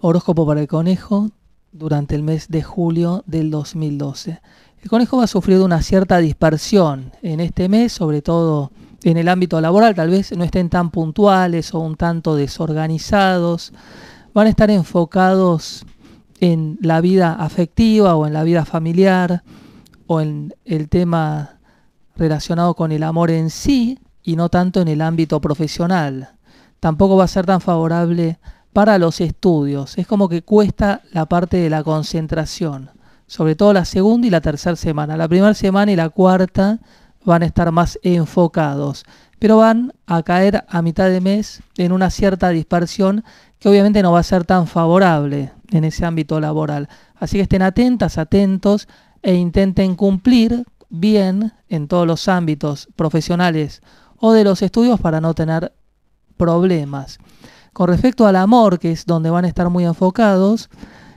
Horóscopo para el conejo durante el mes de julio del 2012. El conejo va a sufrir una cierta dispersión en este mes, sobre todo en el ámbito laboral. Tal vez no estén tan puntuales o un tanto desorganizados. Van a estar enfocados en la vida afectiva o en la vida familiar o en el tema relacionado con el amor en sí y no tanto en el ámbito profesional. Tampoco va a ser tan favorable para los estudios. Es como que cuesta la parte de la concentración, sobre todo la segunda y la tercera semana. La primera semana y la cuarta van a estar más enfocados, pero van a caer a mitad de mes en una cierta dispersión que obviamente no va a ser tan favorable en ese ámbito laboral. Así que estén atentas, atentos e intenten cumplir bien en todos los ámbitos profesionales o de los estudios para no tener problemas. Con respecto al amor, que es donde van a estar muy enfocados,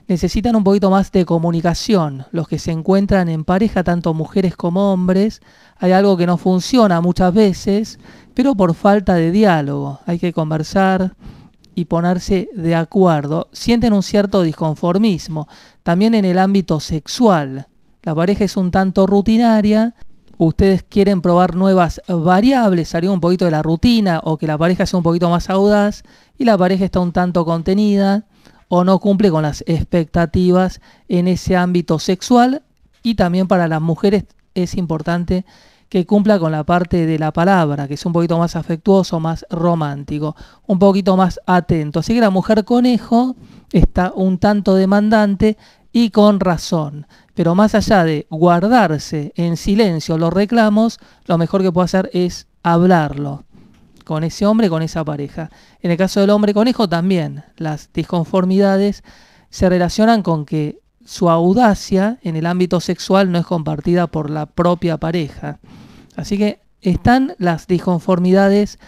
necesitan un poquito más de comunicación. Los que se encuentran en pareja, tanto mujeres como hombres, hay algo que no funciona muchas veces, pero por falta de diálogo. Hay que conversar y ponerse de acuerdo. Sienten un cierto disconformismo, también en el ámbito sexual. La pareja es un tanto rutinaria ustedes quieren probar nuevas variables, salir un poquito de la rutina o que la pareja sea un poquito más audaz y la pareja está un tanto contenida o no cumple con las expectativas en ese ámbito sexual y también para las mujeres es importante que cumpla con la parte de la palabra, que es un poquito más afectuoso, más romántico, un poquito más atento. Así que la mujer conejo está un tanto demandante y con razón. Pero más allá de guardarse en silencio los reclamos, lo mejor que puedo hacer es hablarlo con ese hombre, con esa pareja. En el caso del hombre conejo también las disconformidades se relacionan con que su audacia en el ámbito sexual no es compartida por la propia pareja. Así que están las disconformidades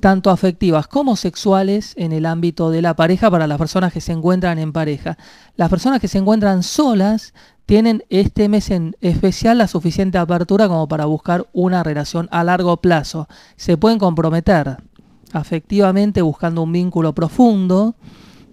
tanto afectivas como sexuales en el ámbito de la pareja para las personas que se encuentran en pareja. Las personas que se encuentran solas tienen este mes en especial la suficiente apertura como para buscar una relación a largo plazo. Se pueden comprometer afectivamente buscando un vínculo profundo.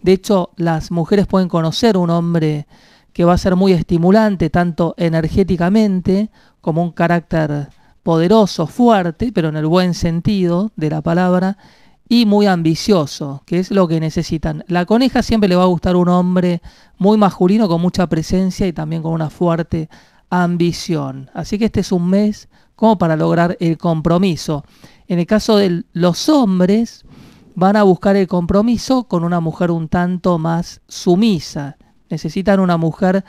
De hecho, las mujeres pueden conocer un hombre que va a ser muy estimulante, tanto energéticamente como un carácter poderoso, fuerte, pero en el buen sentido de la palabra, y muy ambicioso, que es lo que necesitan. La coneja siempre le va a gustar un hombre muy masculino, con mucha presencia y también con una fuerte ambición. Así que este es un mes como para lograr el compromiso. En el caso de los hombres, van a buscar el compromiso con una mujer un tanto más sumisa. Necesitan una mujer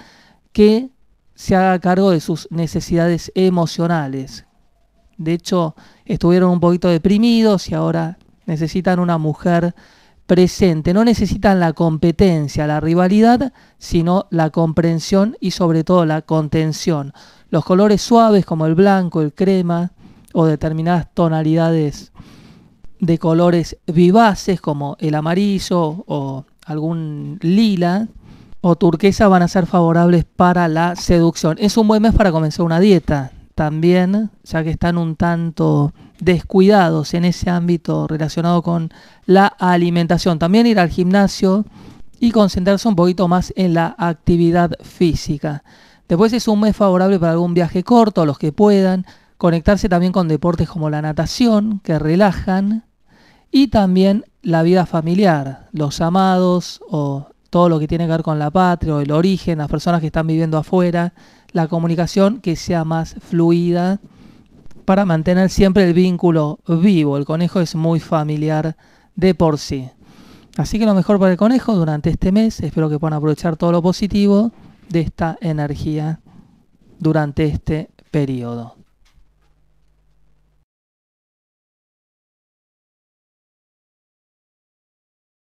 que se haga cargo de sus necesidades emocionales, de hecho, estuvieron un poquito deprimidos y ahora necesitan una mujer presente. No necesitan la competencia, la rivalidad, sino la comprensión y sobre todo la contención. Los colores suaves como el blanco, el crema o determinadas tonalidades de colores vivaces como el amarillo o algún lila o turquesa van a ser favorables para la seducción. Es un buen mes para comenzar una dieta también, ya que están un tanto descuidados en ese ámbito relacionado con la alimentación. También ir al gimnasio y concentrarse un poquito más en la actividad física. Después es un mes favorable para algún viaje corto, a los que puedan. Conectarse también con deportes como la natación, que relajan. Y también la vida familiar, los amados o todo lo que tiene que ver con la patria o el origen, las personas que están viviendo afuera la comunicación que sea más fluida para mantener siempre el vínculo vivo. El conejo es muy familiar de por sí. Así que lo mejor para el conejo durante este mes, espero que puedan aprovechar todo lo positivo de esta energía durante este periodo.